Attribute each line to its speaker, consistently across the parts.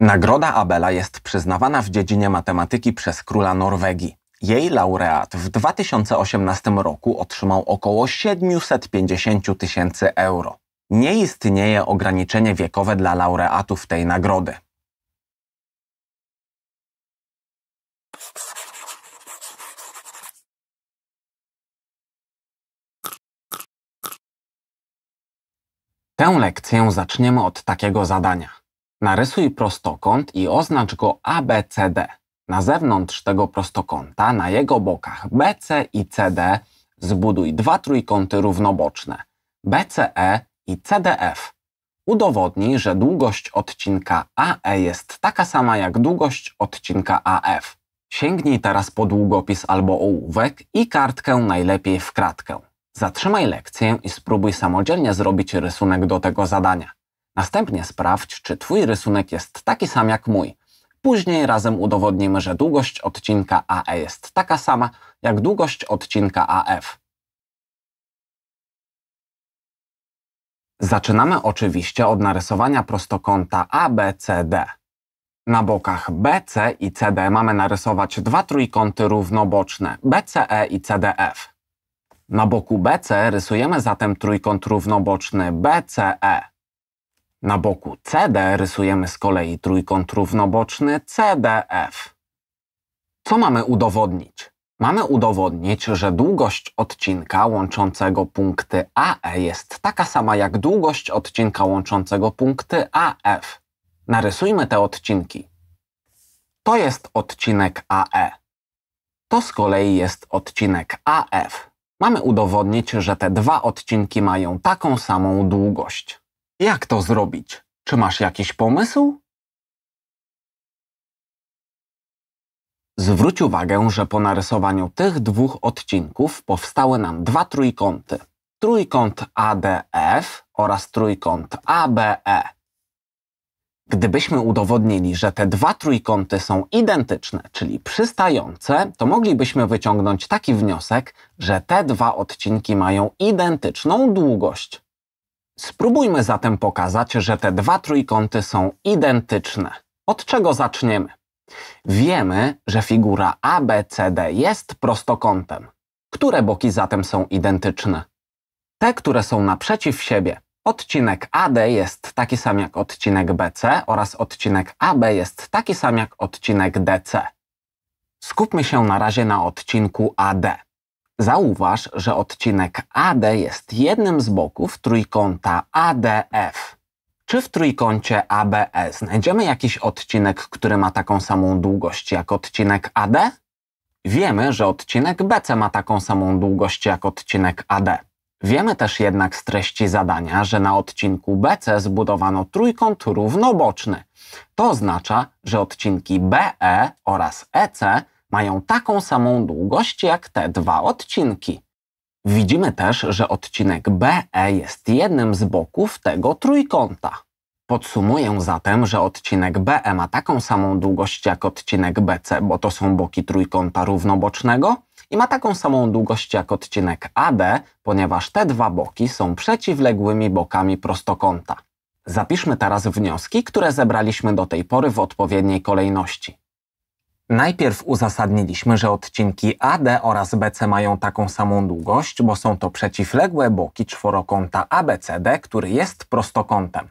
Speaker 1: Nagroda Abela jest przyznawana w dziedzinie matematyki przez króla Norwegii. Jej laureat w 2018 roku otrzymał około 750 tysięcy euro. Nie istnieje ograniczenie wiekowe dla laureatów tej nagrody. Tę lekcję zaczniemy od takiego zadania. Narysuj prostokąt i oznacz go ABCD. Na zewnątrz tego prostokąta, na jego bokach BC i CD, zbuduj dwa trójkąty równoboczne BCE i CDF. Udowodnij, że długość odcinka AE jest taka sama jak długość odcinka AF. Sięgnij teraz po długopis albo ołówek i kartkę najlepiej w kratkę. Zatrzymaj lekcję i spróbuj samodzielnie zrobić rysunek do tego zadania. Następnie sprawdź, czy Twój rysunek jest taki sam jak mój. Później razem udowodnimy, że długość odcinka AE jest taka sama jak długość odcinka AF. Zaczynamy oczywiście od narysowania prostokąta ABCD. Na bokach BC i CD mamy narysować dwa trójkąty równoboczne BCE i CDF. Na boku BC rysujemy zatem trójkąt równoboczny BCE. Na boku CD rysujemy z kolei trójkąt równoboczny CDF. Co mamy udowodnić? Mamy udowodnić, że długość odcinka łączącego punkty AE jest taka sama jak długość odcinka łączącego punkty AF. Narysujmy te odcinki. To jest odcinek AE. To z kolei jest odcinek AF. Mamy udowodnić, że te dwa odcinki mają taką samą długość. Jak to zrobić? Czy masz jakiś pomysł? Zwróć uwagę, że po narysowaniu tych dwóch odcinków powstały nam dwa trójkąty. Trójkąt ADF oraz trójkąt ABE. Gdybyśmy udowodnili, że te dwa trójkąty są identyczne, czyli przystające, to moglibyśmy wyciągnąć taki wniosek, że te dwa odcinki mają identyczną długość. Spróbujmy zatem pokazać, że te dwa trójkąty są identyczne. Od czego zaczniemy? Wiemy, że figura ABCD jest prostokątem. Które boki zatem są identyczne? Te, które są naprzeciw siebie. Odcinek AD jest taki sam jak odcinek BC oraz odcinek AB jest taki sam jak odcinek DC. Skupmy się na razie na odcinku AD. Zauważ, że odcinek AD jest jednym z boków trójkąta ADF. Czy w trójkącie ABE znajdziemy jakiś odcinek, który ma taką samą długość jak odcinek AD? Wiemy, że odcinek BC ma taką samą długość jak odcinek AD. Wiemy też jednak z treści zadania, że na odcinku BC zbudowano trójkąt równoboczny. To oznacza, że odcinki BE oraz EC mają taką samą długość jak te dwa odcinki. Widzimy też, że odcinek BE jest jednym z boków tego trójkąta. Podsumuję zatem, że odcinek BE ma taką samą długość jak odcinek BC, bo to są boki trójkąta równobocznego, i ma taką samą długość jak odcinek AD, ponieważ te dwa boki są przeciwległymi bokami prostokąta. Zapiszmy teraz wnioski, które zebraliśmy do tej pory w odpowiedniej kolejności. Najpierw uzasadniliśmy, że odcinki AD oraz BC mają taką samą długość, bo są to przeciwległe boki czworokąta ABCD, który jest prostokątem.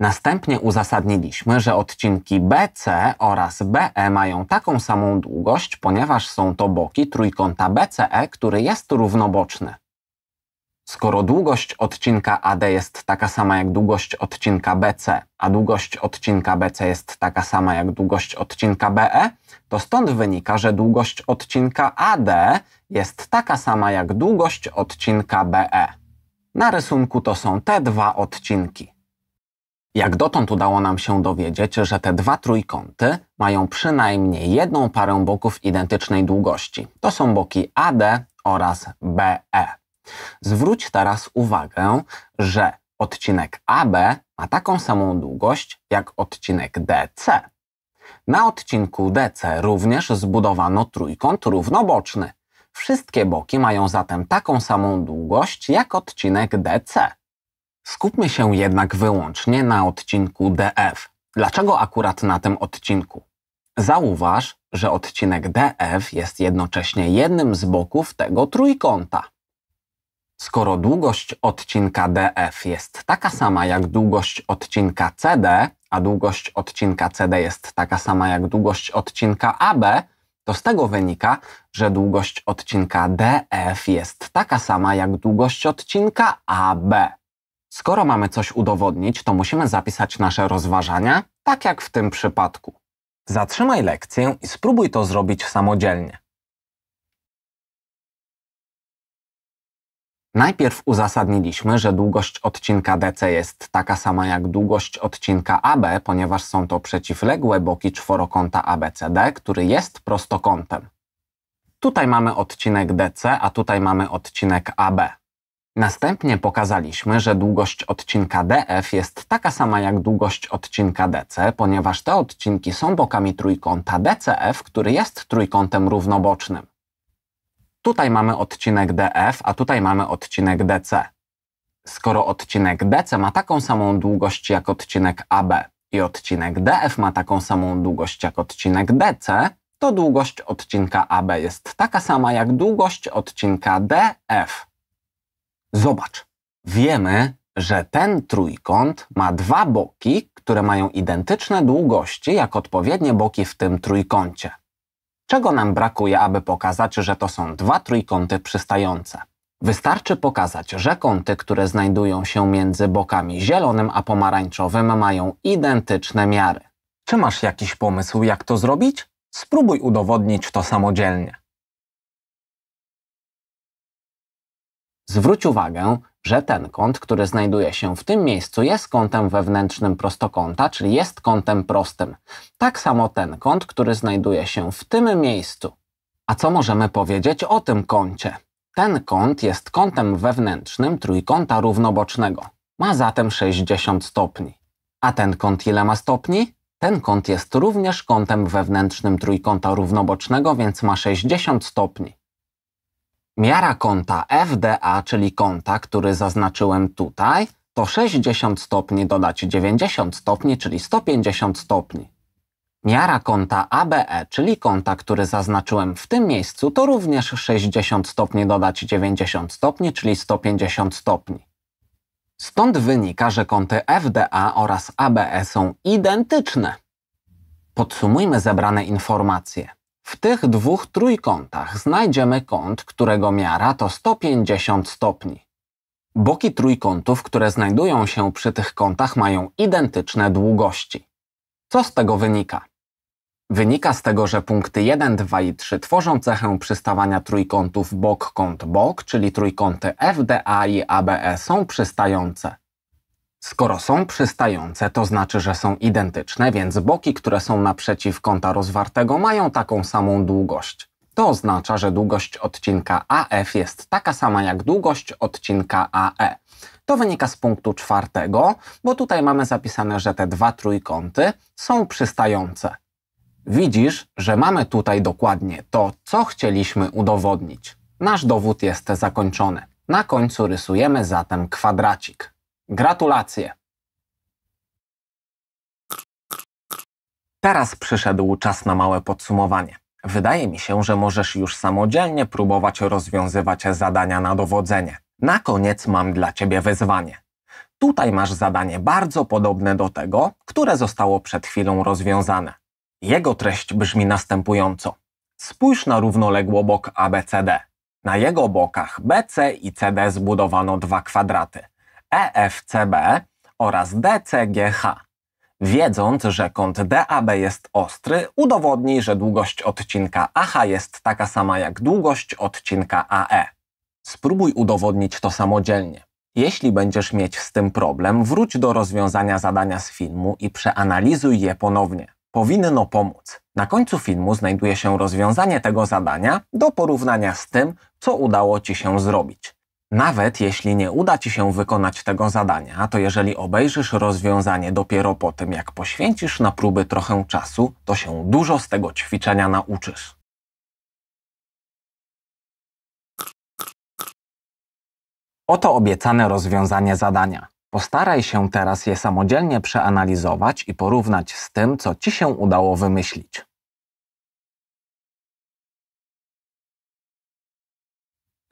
Speaker 1: Następnie uzasadniliśmy, że odcinki BC oraz BE mają taką samą długość, ponieważ są to boki trójkąta BCE, który jest równoboczny. Skoro długość odcinka AD jest taka sama jak długość odcinka BC, a długość odcinka BC jest taka sama jak długość odcinka BE, to stąd wynika, że długość odcinka AD jest taka sama jak długość odcinka BE. Na rysunku to są te dwa odcinki. Jak dotąd udało nam się dowiedzieć, że te dwa trójkąty mają przynajmniej jedną parę boków identycznej długości. To są boki AD oraz BE. Zwróć teraz uwagę, że odcinek AB ma taką samą długość jak odcinek DC. Na odcinku DC również zbudowano trójkąt równoboczny. Wszystkie boki mają zatem taką samą długość jak odcinek DC. Skupmy się jednak wyłącznie na odcinku DF. Dlaczego akurat na tym odcinku? Zauważ, że odcinek DF jest jednocześnie jednym z boków tego trójkąta. Skoro długość odcinka DF jest taka sama jak długość odcinka CD, a długość odcinka CD jest taka sama jak długość odcinka AB, to z tego wynika, że długość odcinka DF jest taka sama jak długość odcinka AB. Skoro mamy coś udowodnić, to musimy zapisać nasze rozważania, tak jak w tym przypadku. Zatrzymaj lekcję i spróbuj to zrobić samodzielnie. Najpierw uzasadniliśmy, że długość odcinka DC jest taka sama jak długość odcinka AB, ponieważ są to przeciwległe boki czworokąta ABCD, który jest prostokątem. Tutaj mamy odcinek DC, a tutaj mamy odcinek AB. Następnie pokazaliśmy, że długość odcinka DF jest taka sama jak długość odcinka DC, ponieważ te odcinki są bokami trójkąta DCF, który jest trójkątem równobocznym. Tutaj mamy odcinek DF, a tutaj mamy odcinek DC. Skoro odcinek DC ma taką samą długość jak odcinek AB i odcinek DF ma taką samą długość jak odcinek DC, to długość odcinka AB jest taka sama jak długość odcinka DF. Zobacz. Wiemy, że ten trójkąt ma dwa boki, które mają identyczne długości jak odpowiednie boki w tym trójkącie. Czego nam brakuje, aby pokazać, że to są dwa trójkąty przystające? Wystarczy pokazać, że kąty, które znajdują się między bokami zielonym a pomarańczowym mają identyczne miary. Czy masz jakiś pomysł, jak to zrobić? Spróbuj udowodnić to samodzielnie. Zwróć uwagę, że ten kąt, który znajduje się w tym miejscu, jest kątem wewnętrznym prostokąta, czyli jest kątem prostym. Tak samo ten kąt, który znajduje się w tym miejscu. A co możemy powiedzieć o tym kącie? Ten kąt jest kątem wewnętrznym trójkąta równobocznego. Ma zatem 60 stopni. A ten kąt ile ma stopni? Ten kąt jest również kątem wewnętrznym trójkąta równobocznego, więc ma 60 stopni. Miara kąta FDA, czyli kąta, który zaznaczyłem tutaj, to 60 stopni dodać 90 stopni, czyli 150 stopni. Miara kąta ABE, czyli kąta, który zaznaczyłem w tym miejscu, to również 60 stopni dodać 90 stopni, czyli 150 stopni. Stąd wynika, że kąty FDA oraz ABE są identyczne. Podsumujmy zebrane informacje. W tych dwóch trójkątach znajdziemy kąt, którego miara to 150 stopni. Boki trójkątów, które znajdują się przy tych kątach, mają identyczne długości. Co z tego wynika? Wynika z tego, że punkty 1, 2 i 3 tworzą cechę przystawania trójkątów bok-kąt-bok, czyli trójkąty FDA i ABE są przystające. Skoro są przystające, to znaczy, że są identyczne, więc boki, które są naprzeciw kąta rozwartego, mają taką samą długość. To oznacza, że długość odcinka AF jest taka sama jak długość odcinka AE. To wynika z punktu czwartego, bo tutaj mamy zapisane, że te dwa trójkąty są przystające. Widzisz, że mamy tutaj dokładnie to, co chcieliśmy udowodnić. Nasz dowód jest zakończony. Na końcu rysujemy zatem kwadracik. Gratulacje! Teraz przyszedł czas na małe podsumowanie. Wydaje mi się, że możesz już samodzielnie próbować rozwiązywać zadania na dowodzenie. Na koniec mam dla Ciebie wyzwanie. Tutaj masz zadanie bardzo podobne do tego, które zostało przed chwilą rozwiązane. Jego treść brzmi następująco. Spójrz na równoległobok ABCD. Na jego bokach BC i CD zbudowano dwa kwadraty. EFCB oraz DCGH. Wiedząc, że kąt DAB jest ostry, udowodnij, że długość odcinka AH jest taka sama jak długość odcinka AE. Spróbuj udowodnić to samodzielnie. Jeśli będziesz mieć z tym problem, wróć do rozwiązania zadania z filmu i przeanalizuj je ponownie. Powinno pomóc. Na końcu filmu znajduje się rozwiązanie tego zadania do porównania z tym, co udało Ci się zrobić. Nawet jeśli nie uda Ci się wykonać tego zadania, to jeżeli obejrzysz rozwiązanie dopiero po tym, jak poświęcisz na próby trochę czasu, to się dużo z tego ćwiczenia nauczysz. Oto obiecane rozwiązanie zadania. Postaraj się teraz je samodzielnie przeanalizować i porównać z tym, co Ci się udało wymyślić.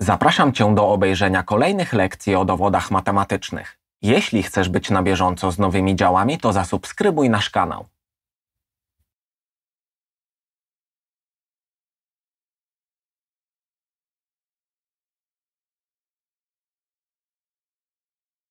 Speaker 1: Zapraszam Cię do obejrzenia kolejnych lekcji o dowodach matematycznych. Jeśli chcesz być na bieżąco z nowymi działami, to zasubskrybuj nasz kanał.